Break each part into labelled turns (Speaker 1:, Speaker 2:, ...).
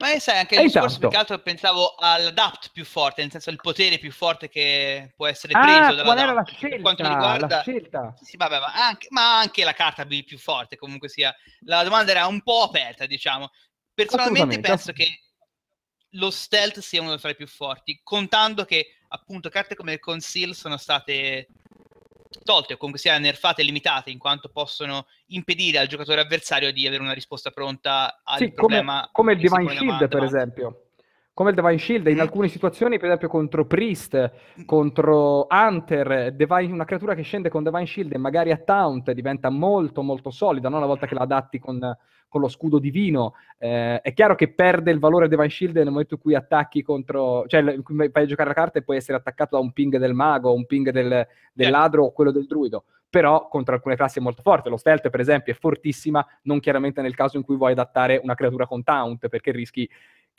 Speaker 1: Ma sai, anche il discorso più esatto. che altro pensavo all'adapt più forte, nel senso il potere più forte che può essere ah, preso ah, qual era la scelta, per quanto riguarda... scelta. Sì, vabbè, ma, anche, ma anche, la carta B più forte comunque sia. La domanda era un po' aperta, diciamo. Personalmente penso che lo stealth sia uno tra i più forti, contando che appunto carte come il Conceal sono state tolte o comunque sia nerfate e limitate in quanto possono impedire al giocatore avversario di avere una risposta pronta al sì, problema. Come, come
Speaker 2: il Divine Shield, per esempio come il Divine Shield in mm. alcune situazioni, per esempio contro Priest, mm. contro Hunter, Divine, una creatura che scende con Divine Shield e magari a Taunt diventa molto molto solida, no? una volta che la adatti con, con lo scudo divino. Eh, è chiaro che perde il valore Divine Shield nel momento in cui attacchi contro, cioè in cui vai a giocare la carta e puoi essere attaccato da un ping del mago, un ping del, del yeah. Certo. ladro o quello del druido però contro alcune classi è molto forte. Lo stealth, per esempio, è fortissima, non chiaramente nel caso in cui vuoi adattare una creatura con taunt, perché rischi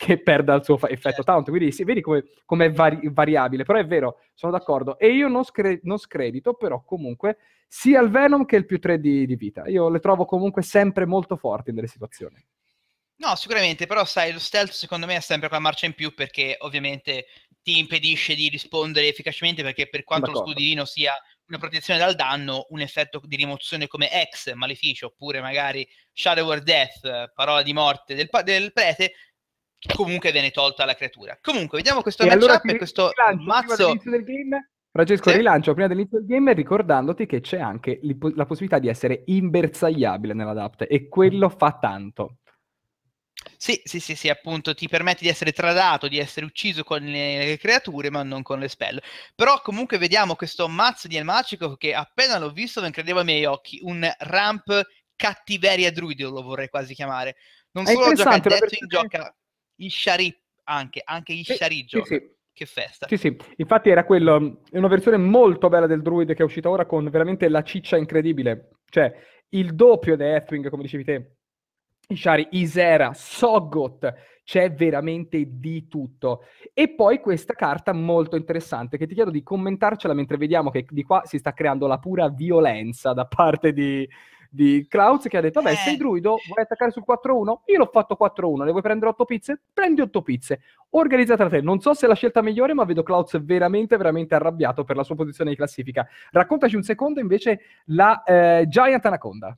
Speaker 2: che perda il suo fa- effetto tanto. Certo. Quindi sì, vedi come è vari- variabile, però è vero, sono d'accordo. E io non, scre- non, scredito, però comunque, sia il Venom che il più 3 di, di vita. Io le trovo comunque sempre molto forti nelle situazioni.
Speaker 1: No, sicuramente, però sai, lo stealth secondo me è sempre quella marcia in più perché ovviamente ti impedisce di rispondere efficacemente perché per quanto D'accordo. lo studivino sia una protezione dal danno, un effetto di rimozione come ex maleficio oppure magari shadow or death, parola di morte del, del prete, comunque viene tolta la creatura. Comunque, vediamo questo e matchup allora ti, questo rilancio, mazzo.
Speaker 2: Francesco, sì. rilancio prima dell'inizio del game ricordandoti che c'è anche la possibilità di essere imbersagliabile nell'adapt e quello fa tanto. Sì,
Speaker 1: sì, sì, sì, appunto, ti permette di essere tradato, di essere ucciso con le creature, ma non con le spell. Però comunque vediamo questo mazzo di El Magico che appena l'ho visto non credevo ai miei occhi, un ramp cattiveria druido lo vorrei quasi chiamare. Non È solo gioca a detto in gioca il Sharip anche, anche il sì, Sharigio. Sì, sì. Che festa. Sì, sì,
Speaker 2: infatti era quello, è una versione molto bella del Druid che è uscita ora con veramente la ciccia incredibile. Cioè, il doppio di Earthwing, come dicevi te, Ishari, Isera, Sogot, c'è veramente di tutto. E poi questa carta molto interessante che ti chiedo di commentarcela mentre vediamo che di qua si sta creando la pura violenza da parte di, di Klaus che ha detto, vabbè, sei eh. druido, vuoi attaccare sul 4-1? Io l'ho fatto 4-1, Le vuoi prendere 8 pizze? Prendi 8 pizze. Organizzata da te. Non so se è la scelta migliore, ma vedo Klaus veramente, veramente arrabbiato per la sua posizione di classifica. Raccontaci un secondo invece la eh, Giant Anaconda.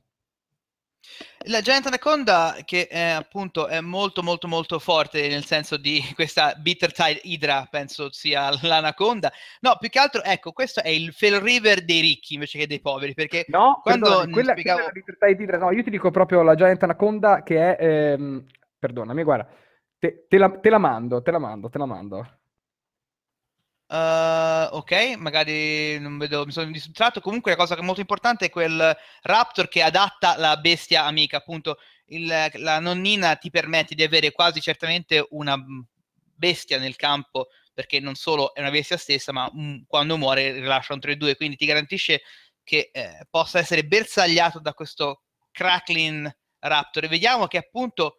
Speaker 1: La Giant Anaconda che è, appunto è molto molto molto forte nel senso di questa Bitter Tide Hydra, penso sia l'anaconda. No, più che altro, ecco, questo è il Fell River dei ricchi invece che dei poveri, perché no, quando perdone, quella, spiegavo... quella Bitter
Speaker 2: Tide Hydra, no, io ti dico proprio la Giant Anaconda che è, ehm, perdonami, guarda, te, te, la, te la mando, te la mando, te la mando.
Speaker 1: Uh, ok, magari non vedo, mi sono distratto. Comunque, la cosa che è molto importante è quel Raptor che adatta la bestia amica. Appunto, il, la nonnina ti permette di avere quasi certamente una bestia nel campo, perché non solo è una bestia stessa, ma um, quando muore rilascia un 3-2. Quindi ti garantisce che eh, possa essere bersagliato da questo crackling Raptor. E vediamo che appunto.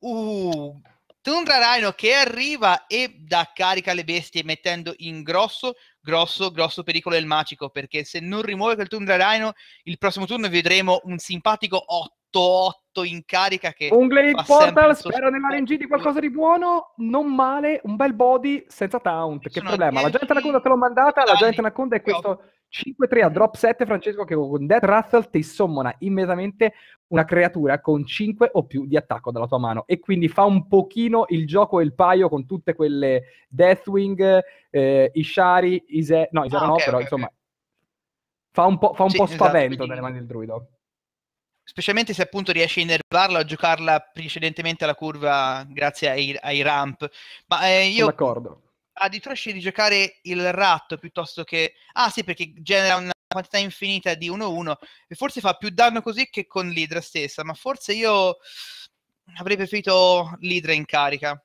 Speaker 1: Uh, Tundra Rhino che arriva e da carica le bestie mettendo in grosso, grosso, grosso pericolo il Magico perché se non rimuove quel Tundra Rhino il prossimo turno vedremo un simpatico 8-8 in carica che... Un Glade Portal, spero nell'RNG
Speaker 2: di qualcosa di buono, non male, un bel body senza taunt, che problema? La gente Anaconda te l'ho mandata, la gente Anaconda è questo... 5-3 a drop 7 Francesco che con Death Rattle ti sommona immediatamente una creatura con 5 o più di attacco dalla tua mano e quindi fa un pochino il gioco e il paio con tutte quelle Deathwing, eh, Ishari, Ise... no Isera ah, no okay, però okay, insomma okay. fa un po', fa un sì, po esatto, spavento esatto, nelle mani del druido.
Speaker 1: Specialmente se appunto riesci a innervarla o a giocarla precedentemente alla curva grazie ai, ai ramp. Ma eh, io... Sono d'accordo a Detroit scegli di giocare il ratto piuttosto che... Ah sì, perché genera una quantità infinita di 1-1 e forse fa più danno così che con l'Idra stessa, ma forse io avrei preferito l'Idra in carica.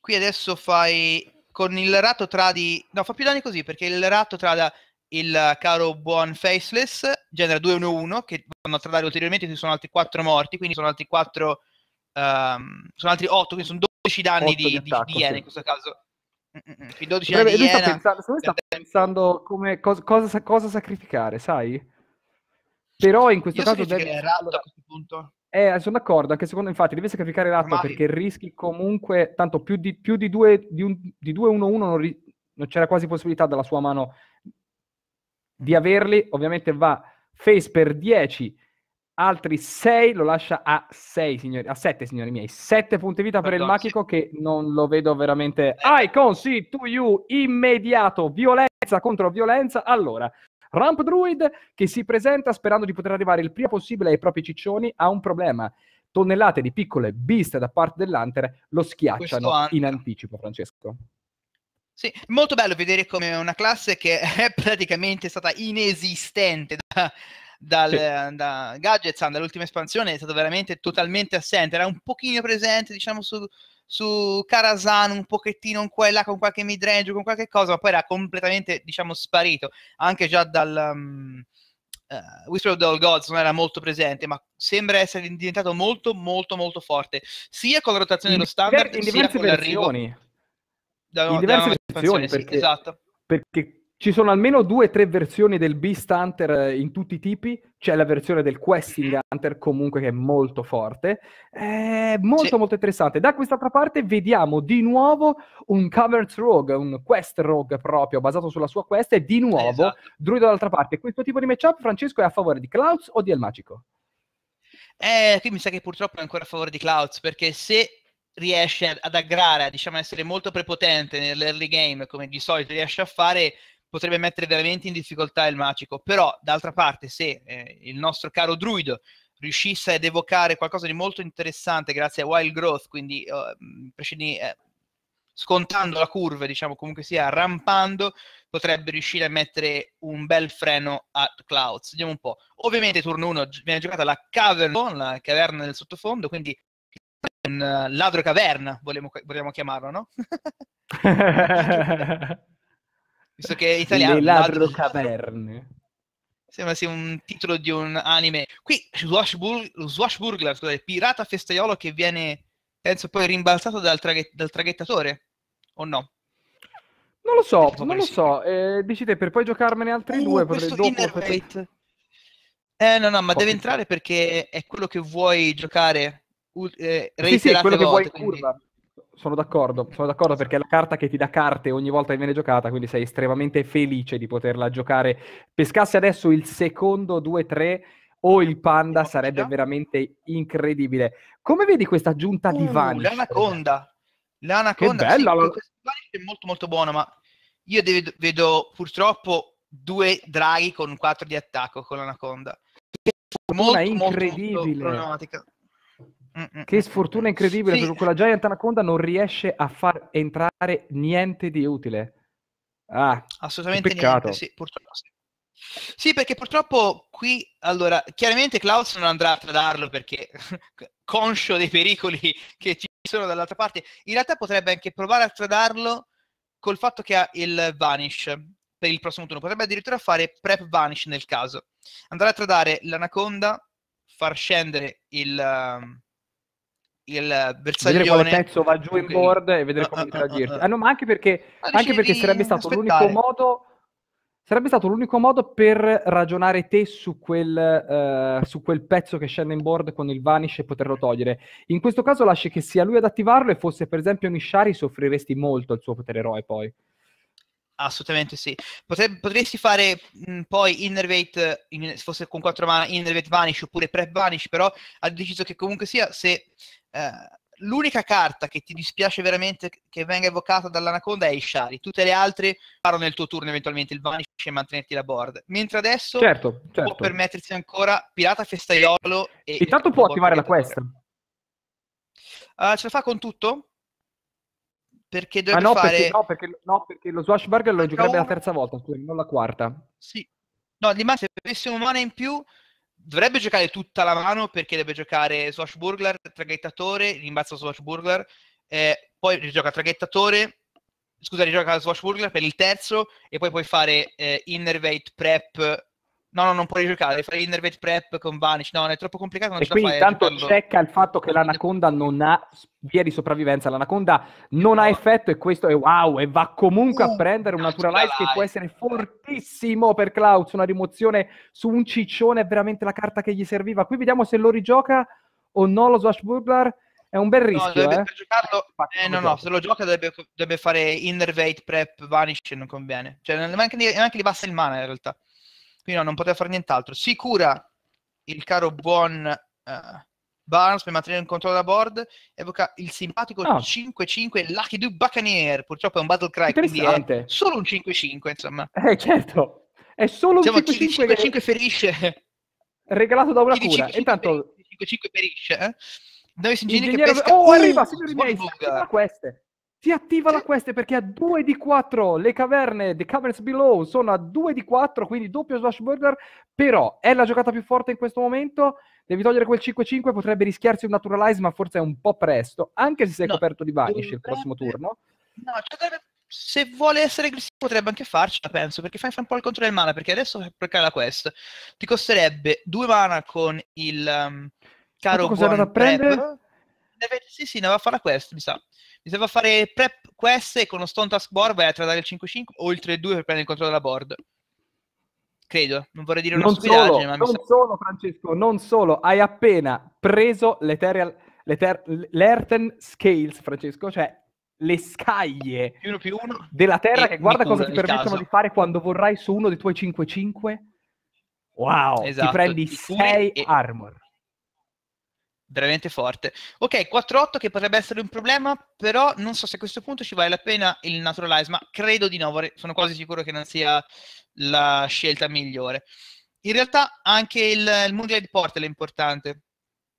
Speaker 1: Qui adesso fai con il ratto tradi... No, fa più danni così perché il ratto trada il caro buon Faceless, genera 2-1-1 che vanno a tradare ulteriormente, ci sono altri 4 morti, quindi sono altri 4... Um, ehm, sono altri 8, quindi sono 12 danni di, di, di, di Iene sì. in questo caso Mm, mm, mm. I 12 Beh, lui sta pensando,
Speaker 2: lui sta pensando come, cosa, cosa, cosa, sacrificare, sai? Però in questo Io caso deve... Ratto
Speaker 1: a questo punto.
Speaker 2: Eh, sono d'accordo, anche secondo me infatti devi sacrificare Ratto perché rischi comunque, tanto più di, più di 2-1-1 non, ri... non c'era quasi possibilità dalla sua mano di averli, ovviamente va face per 10 altri 6, lo lascia a 6, signori, a 7, signori miei. 7 punti vita Pardon, per il Machico che non lo vedo veramente. Icon, sì, to you, immediato, violenza contro violenza. Allora, Ramp Druid che si presenta sperando di poter arrivare il prima possibile ai propri ciccioni ha un problema. Tonnellate di piccole biste da parte dell'Hunter lo schiacciano in anticipo, Francesco.
Speaker 1: Sì, molto bello vedere come una classe che è praticamente stata inesistente da dal, sì. da Gadgetsan, dall'ultima espansione, è stato veramente totalmente assente. Era un pochino presente, diciamo, su, su Karasan un pochettino in quella con qualche midrange, con qualche cosa, ma poi era completamente, diciamo, sparito. Anche già dal... Um, uh, Whisper of the All Gods non era molto presente, ma sembra essere diventato molto, molto, molto forte, sia con la rotazione dello standard, in diverse sia con versioni. l'arrivo. Da, in diverse versioni, sì, esatto.
Speaker 2: Perché ci sono almeno due o tre versioni del Beast Hunter eh, in tutti i tipi. C'è la versione del Questing Hunter, comunque, che è molto forte. È molto, sì. molto interessante. Da quest'altra parte vediamo di nuovo un Covered Rogue, un Quest Rogue proprio, basato sulla sua quest. E di nuovo, esatto. druido dall'altra parte. Questo tipo di matchup, Francesco, è a favore di Clouds o di El Magico?
Speaker 1: Eh, qui mi sa che purtroppo è ancora a favore di Clouds, perché se riesce ad aggrare, a diciamo, essere molto prepotente nell'early game, come di solito riesce a fare, potrebbe mettere veramente in difficoltà il magico, però d'altra parte se eh, il nostro caro druido riuscisse ad evocare qualcosa di molto interessante grazie a Wild Growth, quindi eh, eh scontando la curva, diciamo comunque sia, rampando, potrebbe riuscire a mettere un bel freno a Clouds. Vediamo un po'. Ovviamente turno 1 viene giocata la Cavern, la caverna del sottofondo, quindi un eh, ladro caverna, vogliamo, vogliamo chiamarlo, no? visto che è italiano. Le ladro
Speaker 2: caverne.
Speaker 1: Sembra sia un titolo di un anime. Qui Swashburg, Swashburglar, scusate, pirata festaiolo che viene, penso, poi rimbalzato dal, traghe, dal traghettatore, o no?
Speaker 2: Non lo so, non lo so. Eh, dici per poi giocarmene altri uh, due, potrei dopo... Potrei... Eh
Speaker 1: no, no, ma deve entrare perché è quello che vuoi giocare uh, eh, sì, sì, quello volte, che vuoi quindi...
Speaker 2: curva. Sono d'accordo, sono d'accordo perché è la carta che ti dà carte ogni volta che viene giocata, quindi sei estremamente felice di poterla giocare. Pescasse adesso il secondo 2-3 o il panda sarebbe veramente incredibile. Come vedi questa aggiunta uh, di Vanish?
Speaker 1: L'anaconda. L'anaconda. Che bella. Sì, Vanish è molto molto buona, ma io de- vedo purtroppo due draghi con 4 di attacco con l'anaconda.
Speaker 2: Molto, Una incredibile. Molto, molto che sfortuna incredibile, sì. quella Giant Anaconda non riesce a far entrare niente di utile. Ah,
Speaker 1: assolutamente niente, sì, purtroppo sì. Sì,
Speaker 2: perché purtroppo qui, allora,
Speaker 1: chiaramente Klaus non andrà a tradarlo perché conscio dei pericoli che ci sono dall'altra parte, in realtà potrebbe anche provare a tradarlo col fatto che ha il Vanish per il prossimo turno, potrebbe addirittura fare Prep Vanish nel caso, andrà a tradare l'Anaconda, far scendere il... Uh, il bersaglione vedere quale pezzo va giù in board
Speaker 2: e vedere ah, come ah, interagirti. Ah, ah, no, ma anche perché, ma anche perché sarebbe stato aspettare. l'unico modo sarebbe stato l'unico modo per ragionare te su quel, uh, su quel, pezzo che scende in board con il vanish e poterlo togliere. In questo caso lasci che sia lui ad attivarlo e fosse per esempio un soffriresti molto al suo potere eroe poi.
Speaker 1: Assolutamente sì. Potre- potresti fare mh, poi Innervate, in, se fosse con quattro mana, Innervate Vanish oppure Prep Vanish, però ha deciso che comunque sia, se eh, l'unica carta che ti dispiace veramente che venga evocata dall'Anaconda è Ishari, tutte le altre parano nel tuo turno eventualmente il Vanish e mantenerti la board. Mentre adesso certo, certo. può permettersi ancora Pirata Festaiolo e... Intanto può attivare la quest. Uh, ce la fa con tutto? Perché ah, dovrebbe ah, no, fare... Perché, no, perché, no, perché
Speaker 2: lo Swashbuckler lo giocherebbe la terza volta, scusami, non la quarta.
Speaker 1: Sì. No, Di Man, se avesse un mana in più, dovrebbe giocare tutta la mano perché dovrebbe giocare Swashbuckler, traghettatore, rimbalzo Swashbuckler, eh, poi rigioca traghettatore, scusa, rigioca Swashbuckler per il terzo e poi puoi fare eh, Innervate, Prep, No, no, non puoi giocare, fai innervate prep con Vanish, no, è troppo complicato. Non e quindi intanto giocando... checca
Speaker 2: il fatto che l'anaconda non ha via di sopravvivenza, l'anaconda non ha effetto e questo è wow, e va comunque a uh, prendere un naturalize che può essere fortissimo per Klaus, una rimozione su un ciccione è veramente la carta che gli serviva. Qui vediamo se lo rigioca o no lo Swash Burglar, è un bel rischio. Eh. Eh, eh, no, eh. Giocarlo...
Speaker 1: eh no, no, se lo gioca dovrebbe, dovrebbe fare innervate prep Vanish e non conviene. Cioè, neanche, neanche gli basta il mana in realtà quindi no, non poteva fare nient'altro. Si cura il caro buon uh, Barnes per mantenere il controllo da board, evoca il simpatico ah. 5-5 Lucky Do Buccaneer, purtroppo è un battle cry, quindi è solo un 5-5, insomma. Eh certo, è solo un 5-5. Diciamo, 5-5 che... ferisce.
Speaker 2: Regalato da una chi cura, 5-5 intanto...
Speaker 1: 5-5 ferisce, eh? Noi si ingegneri che pesca... Oh, arriva, signori miei,
Speaker 2: queste! si attiva la quest perché a 2 di 4 le caverne, The Caverns Below, sono a 2 di 4, quindi doppio Swashburger, però è la giocata più forte in questo momento, devi togliere quel 5-5, potrebbe rischiarsi un Naturalize, ma forse è un po' presto, anche se sei no, coperto di Vanish dovrebbe... il prossimo turno. No, cioè dovrebbe... se vuole essere aggressivo potrebbe anche
Speaker 1: farcela, penso, perché fai un po' il controllo del mana, perché adesso per bloccare la quest ti costerebbe 2 mana con il um, caro Guan Prep. Prendere? Sì, sì, ne va a fare la quest, mi sa Bisogna fare prep quest e con lo stone task taskbar vai a tradare il 5-5 o il 3-2 per prendere il controllo della board. Credo, non vorrei dire una non solo, ma non sa...
Speaker 2: solo Francesco, non solo, hai appena preso l'Ethereal, l'Earthen Scales, Francesco, cioè le scaglie più uno più uno. della Terra e eh, che guarda cosa ti permettono caso. di fare quando vorrai su uno dei tuoi 5-5. Wow, esatto, ti prendi 6
Speaker 1: armor veramente forte. Ok, 4-8 che potrebbe essere un problema, però non so se a questo punto ci vale la pena il naturalize, ma credo di no, sono quasi sicuro che non sia la scelta migliore. In realtà anche il, il Moonlight Portal è importante,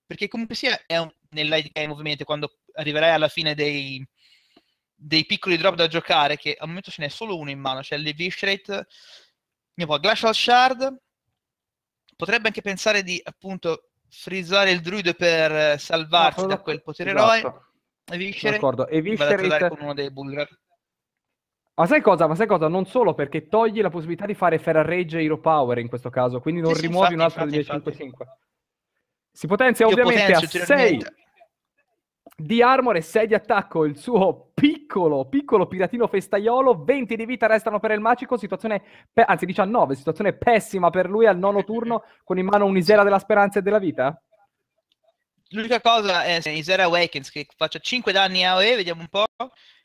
Speaker 1: perché comunque sia è un, nel light game ovviamente quando arriverai alla fine dei, dei, piccoli drop da giocare, che al momento ce n'è solo uno in mano, cioè l'Eviscerate, Glacial Shard, potrebbe anche pensare di appunto frizzare il druido per eh, salvarsi no, da quel potere eroe. Esatto. E Viscere, D'accordo. E Viscere con uno dei Bulgar.
Speaker 2: Ma sai cosa? Ma sai cosa? Non solo perché togli la possibilità di fare Ferrarage e Hero Power in questo caso, quindi non sì, rimuovi infatti, un altro infatti, 5 Si potenzia Io ovviamente a 6 di Armore, 6 di attacco, il suo piccolo, piccolo piratino festaiolo, 20 di vita restano per il magico. situazione, pe- anzi 19, situazione pessima per lui al nono turno, con in mano un'isera della speranza e della vita.
Speaker 1: L'unica cosa è Isera Awakens, che faccia 5 danni a OE, vediamo un po'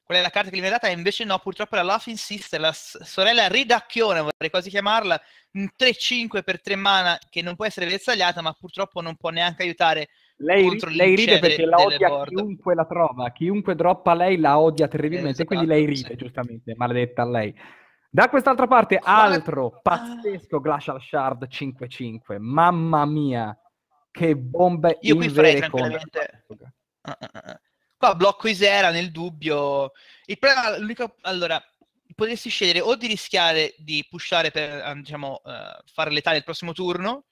Speaker 1: qual è la carta che gli viene data, e invece no, purtroppo è la Laughing Sister, la sorella ridacchione, vorrei quasi chiamarla, un 3-5 per 3 mana, che non può essere bersagliata, ma purtroppo non può neanche aiutare lei, lei ride perché la odia board.
Speaker 2: chiunque la trova, chiunque droppa lei la odia eh, terribilmente, esatto, quindi lei ride sì. giustamente, maledetta lei. Da quest'altra parte, altro ah. pazzesco Glacial Shard 5-5. Mamma mia, che bombe Io qui farei tranquillamente...
Speaker 1: Ah, ah, Qua blocco Isera nel dubbio. Il problema, l'unico... Allora, potresti scegliere o di rischiare di pushare per, diciamo, eh, fare l'età nel prossimo turno,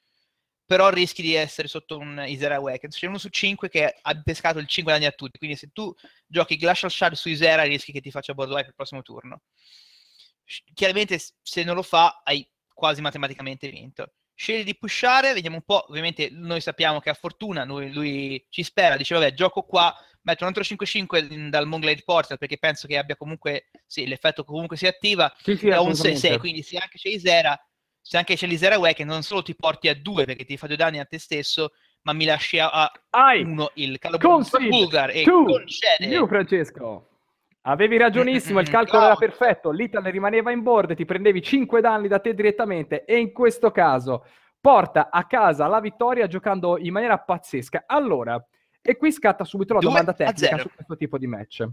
Speaker 1: però rischi di essere sotto un Isera Awakens. C'è uno su 5 che ha pescato il 5 danni a tutti, quindi se tu giochi Glacial Shard su Isera rischi che ti faccia boardwipe il prossimo turno. Chiaramente se non lo fa hai quasi matematicamente vinto. Scegli di pushare, vediamo un po', ovviamente noi sappiamo che ha fortuna lui, lui ci spera, dice vabbè gioco qua, metto un altro 5-5 dal Moonglade Portal perché penso che abbia comunque, sì, l'effetto comunque si attiva, sì, sì, ha un 6-6, quindi se anche c'è Isera se anche c'è l'Iserawe che non solo ti porti a due perché ti fa due danni a te stesso, ma mi lasci a, a I uno il calabro e tu, concede. Io
Speaker 2: Francesco. Avevi ragionissimo, il calcolo era perfetto, l'Italia rimaneva in board, ti prendevi 5 danni da te direttamente e in questo caso porta a casa la vittoria giocando in maniera pazzesca. Allora, e qui scatta subito la domanda tecnica su questo tipo di match.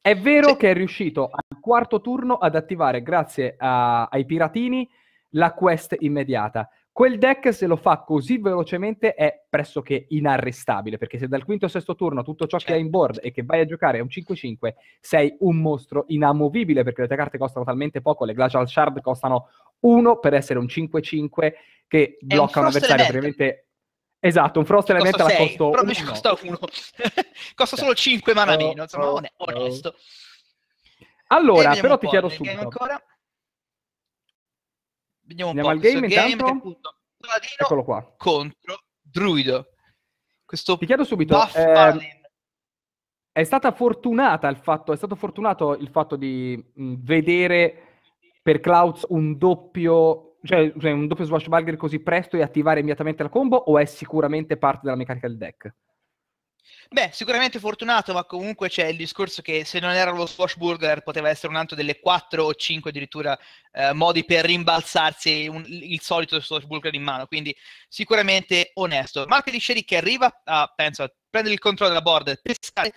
Speaker 2: È vero sì. che è riuscito al quarto turno ad attivare, grazie a, ai piratini, la quest immediata. Quel deck, se lo fa così velocemente, è pressoché inarrestabile. Perché se dal quinto o sesto turno tutto ciò che hai in certo. board e che vai a giocare è un 5-5, sei un mostro inamovibile. Perché le tue carte costano talmente poco. Le Glacial Shard costano uno per essere un 5-5 che blocca un, un avversario. Praticamente. Esatto, un Frost Element costa 6, costo però uno. costa
Speaker 1: uno. costa solo 5 mana meno. Insomma, onesto.
Speaker 2: Allora, però ti chiedo subito. Ancora
Speaker 1: Vediamo Andiamo po'. Al game, intanto... game Eccolo
Speaker 2: qua. contro Druido. Questo Ti chiedo subito, eh, è stata fortunata il fatto, è stato fortunato il fatto di mh, vedere per Clouds un doppio, cioè, cioè un doppio Swashbuckler così presto e attivare immediatamente la combo o è sicuramente parte della meccanica del deck?
Speaker 1: Beh, sicuramente fortunato, ma comunque c'è il discorso che se non era lo swashburger poteva essere un altro delle 4 o 5 addirittura eh, modi per rimbalzarsi un, il solito swashburger in mano, quindi sicuramente onesto. Marca di Sherry che arriva a, penso, a prendere il controllo della board, pescare,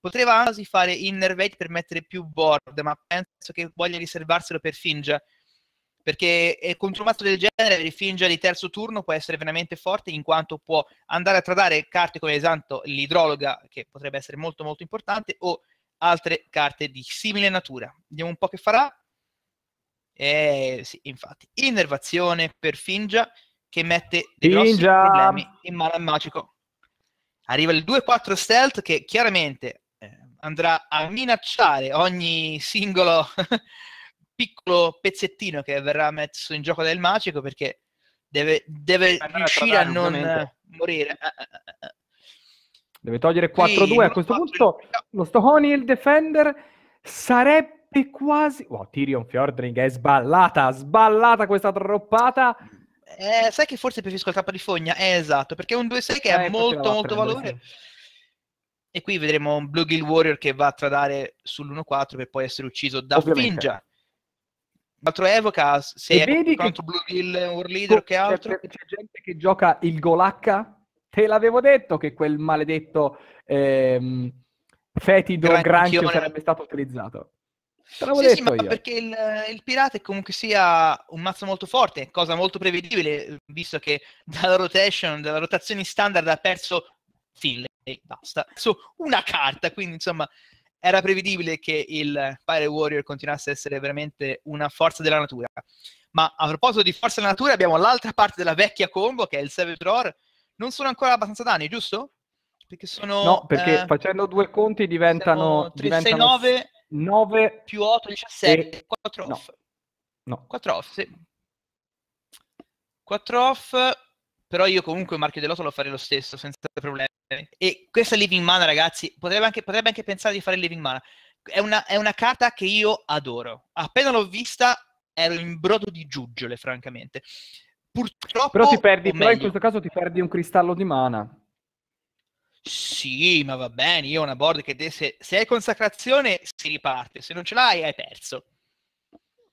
Speaker 1: poteva quasi fare innervate per mettere più board, ma penso che voglia riservarselo per Finge perché eh, contro un mazzo del genere Refingia di terzo turno può essere veramente forte in quanto può andare a tradare carte come esempio esatto, l'idrologa, che potrebbe essere molto molto importante, o altre carte di simile natura. Vediamo un po' che farà. Eh, sì, infatti, innervazione per Fingia che mette dei Fingia. grossi problemi in mano al magico. Arriva il 2-4 stealth che chiaramente eh, andrà a minacciare ogni singolo piccolo pezzettino che verrà messo in gioco del magico perché deve, deve riuscire a non morire. Eh, eh, eh,
Speaker 2: deve togliere 4-2 a questo punto. Lo Stohoni, il defender, sarebbe quasi... Wow, Tyrion Fjordring è sballata, sballata questa troppata. Eh, sai che forse preferisco il capo di fogna? Eh, esatto, perché è un 2-6 che eh, ha molto, molto valore. E qui
Speaker 1: vedremo un Blue Guild Warrior che va a tradare sull'1-4 per poi essere ucciso da Ovviamente. Finja. Altro Evoca, se e vedi è contro che... Blue Hill World Leader o che altro. C'è, c'è,
Speaker 2: gente che gioca il Golacca. Te l'avevo detto che quel maledetto ehm, fetido Gran granchio chione. sarebbe stato utilizzato. Sì, sì, ma io. perché il,
Speaker 1: il, pirata è comunque sia un mazzo molto forte, cosa molto prevedibile, visto che dalla rotation, dalla rotazione standard ha perso fille e basta, su una carta, quindi insomma era prevedibile che il Pirate Warrior continuasse a essere veramente una forza della natura. Ma a proposito di forza della natura, abbiamo l'altra parte della vecchia combo, che è il Savage Roar. Non sono ancora abbastanza danni, giusto? Perché sono... No, perché eh,
Speaker 2: facendo due conti diventano... 3, diventano 6, 9, 9 più 8, 17, e... 4 off. No, no. 4 off, sì. 4 off,
Speaker 1: però io comunque il marchio dell'osso lo farei lo stesso senza problemi. E questa Living Mana, ragazzi, potrebbe anche, potrebbe anche pensare di fare Living Mana. È una, è una, carta che io adoro. Appena l'ho vista ero in brodo di giuggiole, francamente.
Speaker 2: Purtroppo... Però, ti perdi, però in questo caso ti perdi un cristallo di mana.
Speaker 1: Sì, ma va bene, io ho una board che se, se hai consacrazione si riparte, se non ce l'hai hai perso.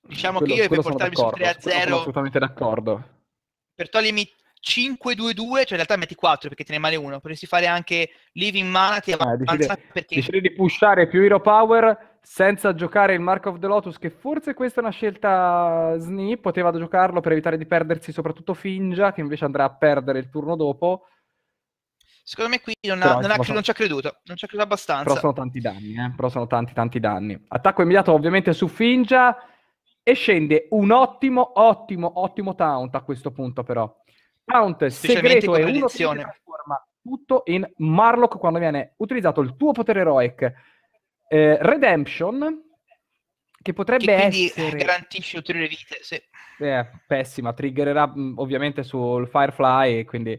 Speaker 2: Diciamo quello, che io devo portarmi su 3 a 0. Sono assolutamente d'accordo.
Speaker 1: Per togliermi 5-2-2, cioè in realtà metti 4 perché te ne male uno, potresti fare anche leaving mana che ah, avanza decide,
Speaker 2: perché... Decide di pushare più hero power senza giocare il Mark of the Lotus, che forse questa è una scelta SNI, poteva giocarlo per evitare di perdersi soprattutto Fingia, che invece andrà a perdere il turno dopo.
Speaker 1: Secondo me qui non, ha, non, ha, sono... non ci ha creduto, non ci ha creduto
Speaker 2: abbastanza. Però sono tanti danni, eh? però sono tanti tanti danni. Attacco immediato ovviamente su Fingia e scende un ottimo, ottimo, ottimo taunt a questo punto però Count segreto e uno che trasforma tutto in Marlock quando viene utilizzato il tuo potere eroic. Eh, Redemption, che potrebbe che quindi essere...
Speaker 1: garantisce ulteriori vite, sì.
Speaker 2: Eh, pessima, triggererà mm, ovviamente sul Firefly e quindi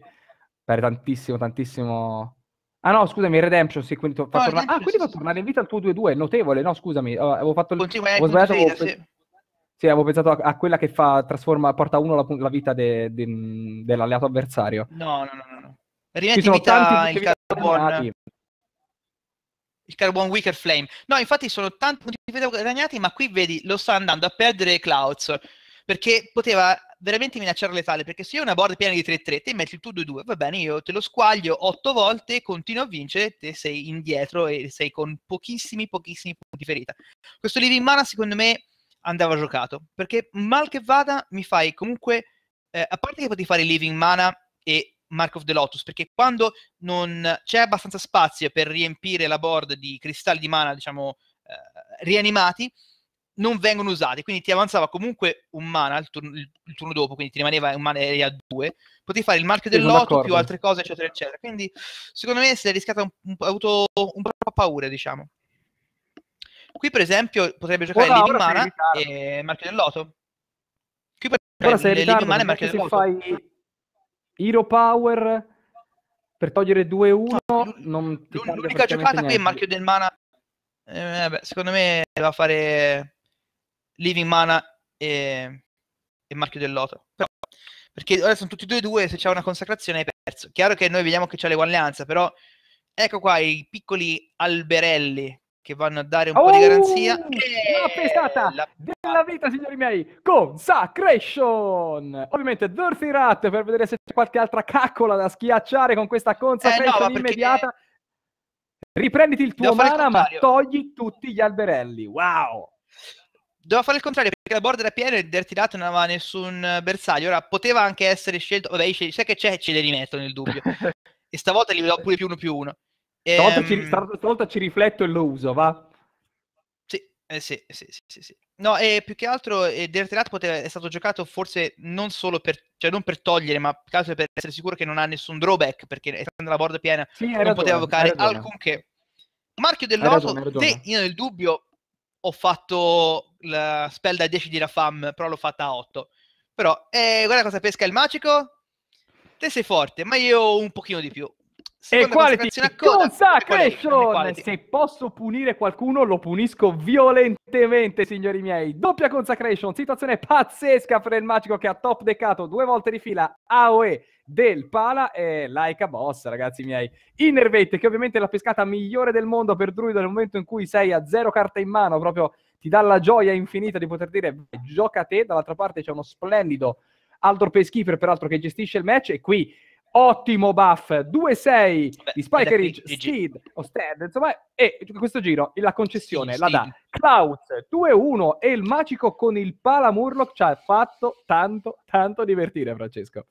Speaker 2: per tantissimo, tantissimo... Ah no, scusami, Redemption, sì, quindi, no, torna... ah, quindi fa tornare... in vita il tuo 2-2, notevole, no, scusami, avevo fatto il... Continua, ho sbagliato... Vita, avevo... sì. Sì, avevo pensato a, a quella che fa, trasforma, porta a uno la, la vita de, de, dell'alleato avversario.
Speaker 1: No, no, no, no. Rimetti Ci sono tanti il carbon. Il carbon Wicker Flame. No, infatti sono tanti punti di vita guadagnati, ma qui vedi, lo sta andando a perdere Clouds. Perché poteva veramente minacciare letale. Perché se io ho una board piena di 3-3, te metti tu 2-2, va bene, io te lo squaglio 8 volte, continuo a vincere, te sei indietro e sei con pochissimi, pochissimi punti ferita. Questo Living Mana, secondo me andava giocato, perché mal che vada mi fai comunque, eh, a parte che potevi fare Living Mana e Mark of the Lotus, perché quando non c'è abbastanza spazio per riempire la board di cristalli di mana, diciamo, eh, rianimati, non vengono usati, quindi ti avanzava comunque un mana il turno, il turno dopo, quindi ti rimaneva un mana eri a due, potevi fare il marchio del loto più altre cose, eccetera, eccetera. Quindi secondo me si è rischiata un, un, avuto un po' paura, diciamo. Qui, per esempio, potrebbe giocare ora, Living Mana e Marchio del Loto. Qui potrebbe giocare Living Mana e Marchio del Loto. Fai
Speaker 2: Hero Power per togliere 2-1 no, non ti l'unica giocata qui è Marchio
Speaker 1: del Mana eh, beh, secondo me va a fare Living Mana e, e Marchio del Loto però, perché ora sono tutti 2-2 se c'è una consacrazione hai perso chiaro che noi vediamo che c'è l'eguaglianza però ecco qua i piccoli
Speaker 2: alberelli che vanno a dare un oh, po' di garanzia. Oh,
Speaker 1: eh, la pestata
Speaker 2: la... della vita, signori miei, Consacration! Ovviamente Dirty Rat per vedere se c'è qualche altra caccola da schiacciare con questa consacration eh no, immediata. Riprenditi il tuo Devo mana, il ma togli tutti gli alberelli. Wow! Devo fare il contrario
Speaker 1: perché la board era piena e il Dirty Rat non aveva nessun bersaglio. Ora poteva anche essere scelto. Vabbè, sai che c'è, ce li rimetto nel dubbio. e stavolta gli vedo pure più uno più uno Stavolta, ehm... ci, stavolta
Speaker 2: ci rifletto e lo uso,
Speaker 1: va? Sì, eh, sì, sì, sì, sì.
Speaker 2: No, e più che
Speaker 1: altro eh, Dertelat poteva, è stato giocato forse non solo per, cioè non per togliere, ma più che per essere sicuro che non ha nessun drawback, perché essendo la board piena sì, non ragione, poteva evocare alcunché. Marchio del noto, te, io nel dubbio ho fatto la spell da 10 di Rafam, però l'ho fatta a 8. Però, eh, guarda cosa pesca il magico. Te sei forte, ma io un pochino di più. E quality
Speaker 2: consacration! Se posso punire qualcuno, lo punisco violentemente, signori miei. Doppia consacration, situazione pazzesca per il magico che ha top decato due volte di fila AOE del Pala e Laika Boss, ragazzi miei. Innervate, che ovviamente è la pescata migliore del mondo per Druido nel momento in cui sei a zero carte in mano, proprio ti dà la gioia infinita di poter dire gioca a te, dall'altra parte c'è uno splendido Aldor Peschifer, peraltro, che gestisce il match e qui ottimo buff 2-6 di Spike Ridge, Steed, Stead, insomma, e questo giro la concessione sì, la dà Klaus 2-1 e il magico con il pala Murloc ci ha fatto tanto, tanto divertire, Francesco.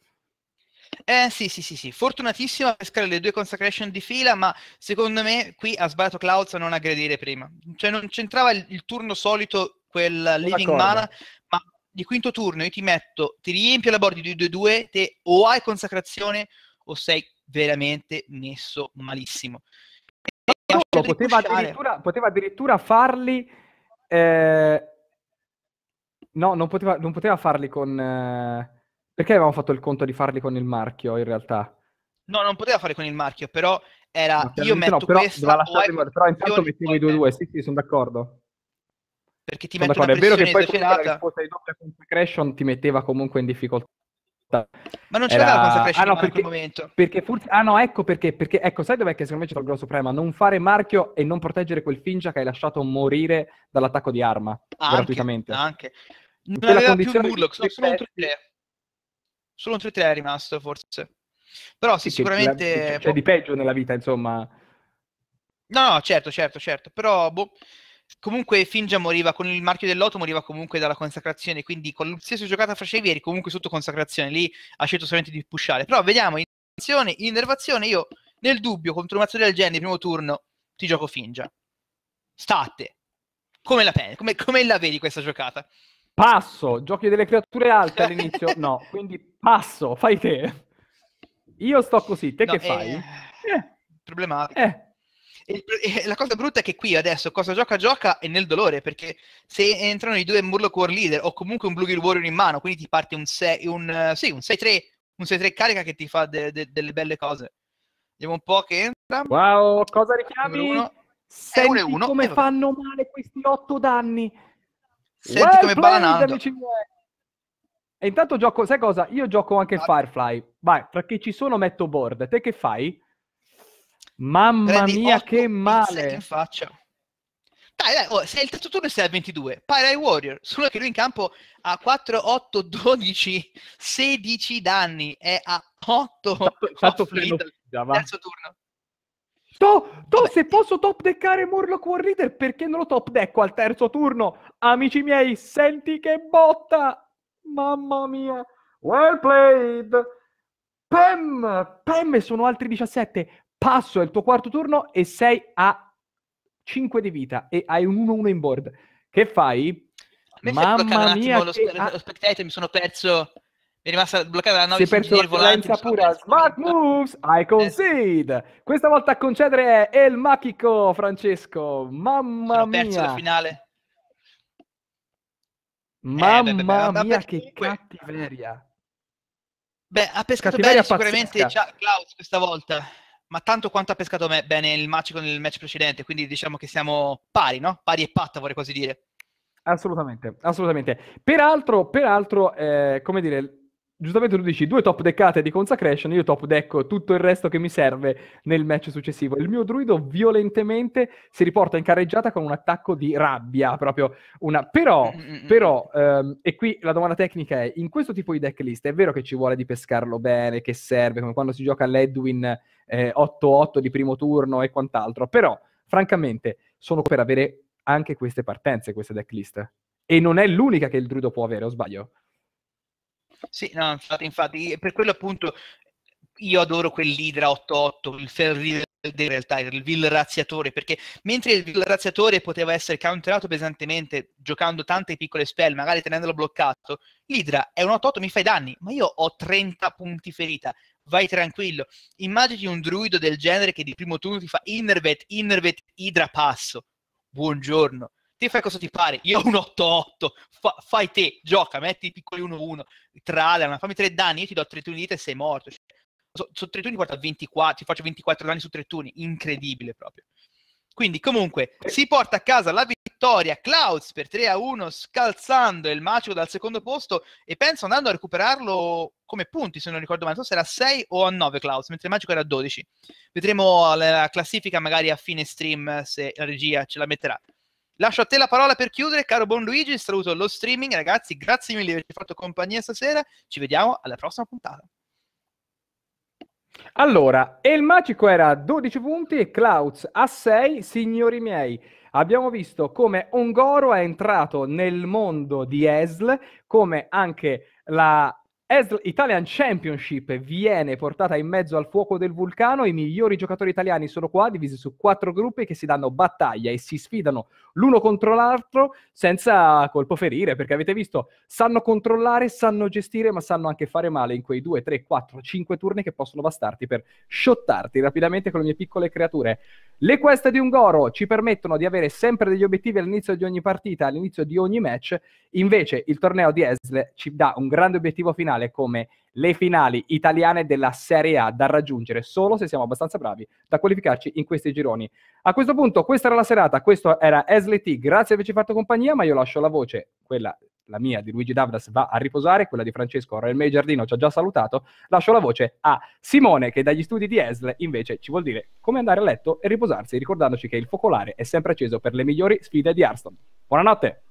Speaker 1: Eh sì, sì, sì, sì, fortunatissima a pescare le due consecration di fila, ma secondo me qui ha sbagliato Klaus a non aggredire prima. Cioè non c'entrava il, il turno solito quel Living Mana, ma di quinto turno io ti metto, ti riempio la board di 2-2, te o hai consacrazione o sei veramente messo malissimo.
Speaker 2: no, poteva, addirittura, poteva, addirittura, farli... Eh... No, non poteva, non poteva, farli con... Eh... Perché avevamo fatto il conto di farli con il marchio in realtà?
Speaker 1: No, non poteva fare con il marchio, però era... Io metto no, però, questa... Però,
Speaker 2: però intanto mettiamo i 2-2, sì, sì, sono d'accordo perché ti mette una È vero che poi esagerata. la risposta di doppia consecration ti metteva comunque in difficoltà. Ma non c'era Era... la consecration ah, no, perché, in quel momento. Perché forse... Ah no, ecco perché, perché... Ecco, sai dov'è che secondo me c'è il grosso problema? Non fare marchio e non proteggere quel finja che hai lasciato morire dall'attacco di arma, ah, gratuitamente.
Speaker 1: Anche, non Quella aveva più Murloc, no, solo un 3-3. Solo un 3-3 è rimasto, forse.
Speaker 2: Però sì, sì sicuramente... C'è, cioè c'è boh. di peggio nella vita, insomma.
Speaker 1: No, no, certo, certo, certo. Però, boh, comunque Finja moriva con il marchio del moriva comunque dalla consacrazione, quindi con l'altissima giocata facevi eri comunque sotto consacrazione, lì ha scelto solamente di pushare. Però vediamo, in innervazione, io nel dubbio contro un mazzo del genere, primo turno, ti gioco Finja. State. Come la, come, come la vedi questa giocata?
Speaker 2: Passo, giochi delle creature alte all'inizio? No, quindi passo, fai te. Io sto così, te no, che eh, fai? Eh. Problematico. Eh. E, eh,
Speaker 1: la cosa brutta è che qui adesso cosa gioca gioca è nel dolore, perché se entrano i due Murloc War Leader o comunque un Blue Warrior in mano, quindi ti parte un 6-3, un, sì, un 6-3 carica che ti fa de, de, delle belle cose. Vediamo un po' che
Speaker 2: entra. Wow, cosa richiami? Senti uno uno, come eh, fanno male questi 8 danni. Senti well come balanando. E intanto gioco, sai cosa? Io gioco anche il Firefly. Vai, tra che ci sono metto board. Te che fai? Mamma Prendi mia, che male! In faccia. Dai, dai, oh, sei il terzo turno e sei a 22. Pari ai Warrior, solo che lui in
Speaker 1: campo ha 4, 8, 12, 16 danni. È a 8
Speaker 2: fatto, fatto terzo turno. To, to se posso top deckare Murloc War Reader, perché non lo top decco al terzo turno? Amici miei, senti che botta! Mamma mia! Well played! Pem! Pem sono altri 17 passo è il tuo quarto turno e sei a 5 di vita e hai un 1-1 in board. Che fai? Mamma mia, attimo, che...
Speaker 1: lo, lo spectator mi sono perso. Mi è rimasta bloccata la 9 si è perso la violenza pura.
Speaker 2: Smart moves, I eh, concede. Questa volta a concedere è il Machico, Francesco. Mamma sono mia. Ho perso la finale. Mamma eh, beh, beh, beh, mia, che cattiveria. Beh, ha pescato bene sicuramente sicuramente
Speaker 1: Klaus questa volta ma tanto quanto ha pescato me- bene il con il match precedente, quindi diciamo che siamo pari, no? Pari e patta, vorrei quasi dire.
Speaker 2: Assolutamente, assolutamente. Peraltro, peraltro eh, come dire, giustamente tu dici due top deckate di Consecration, io top decco tutto il resto che mi serve nel match successivo. Il mio druido violentemente si riporta in carreggiata con un attacco di rabbia, proprio una... Però, mm, mm, mm, però um, e qui la domanda tecnica è, in questo tipo di deck list è vero che ci vuole di pescarlo bene, che serve, come quando si gioca l'Edwin eh, 8-8 di primo turno e quant'altro, però francamente sono per avere anche queste partenze, queste deck list. E non è l'unica che il druido può avere, o sbaglio?
Speaker 1: Sì, no, infatti, infatti, per quello appunto io adoro quell'Idra 88, il Ferri in realtà, il vil razziatore, perché mentre il vil razziatore poteva essere counterato pesantemente giocando tante piccole spell, magari tenendolo bloccato, l'Idra è un 8-8, mi fai danni, ma io ho 30 punti ferita, vai tranquillo. Immagini un druido del genere che di primo turno ti fa Innervet, Innervet, Idra passo. Buongiorno te fai cosa ti pare, io ho un 8-8, fa, fai te, gioca, metti i piccoli 1-1, trala, fammi tre danni, io ti do tre turni di te e sei morto. Cioè, su, so, tre turni porta 24, ti faccio 24 danni su tre turni, incredibile proprio. Quindi comunque si porta a casa la vittoria Klaus per 3 1 scalzando il Macio dal secondo posto e penso andando a recuperarlo come punti se non ricordo male, non so se era a 6 o a 9 Klaus, mentre il Magico era a 12. Vedremo la classifica magari a fine stream se la regia ce la metterà. Lascio a te la parola per chiudere, caro buon Luigi. Saluto lo streaming, ragazzi. Grazie mille di averci fatto compagnia stasera. Ci vediamo alla prossima puntata.
Speaker 2: Allora, El Magico era a 12 punti e Klaus a 6. Signori miei, abbiamo visto come Ongoro è entrato nel mondo di ESL, come anche la ESL Italian Championship viene portata in mezzo al fuoco del vulcano. I migliori giocatori italiani sono qua, divisi su quattro gruppi che si danno battaglia e si sfidano l'uno contro l'altro senza colpo ferire, perché avete visto, sanno controllare, sanno gestire, ma sanno anche fare male in quei due, tre, quattro, cinque turni che possono bastarti per shottarti rapidamente con le mie piccole creature. Le quest di un Goro ci permettono di avere sempre degli obiettivi all'inizio di ogni partita, all'inizio di ogni match. Invece il torneo di ESL ci dà un grande obiettivo finale finale come le finali italiane della Serie A da raggiungere solo se siamo abbastanza bravi da qualificarci in questi gironi. A questo punto, questa era la serata, questo era SLT, grazie per averci fatto compagnia, ma io lascio la voce, quella la mia di Luigi Davras va a riposare, quella di Francesco Relmei Giardino ci ha già salutato, lascio la voce a Simone che dagli studi di ESL invece ci vuol dire come andare a letto e riposarsi ricordandoci che il focolare è sempre acceso per le migliori sfide di Arston. Buonanotte!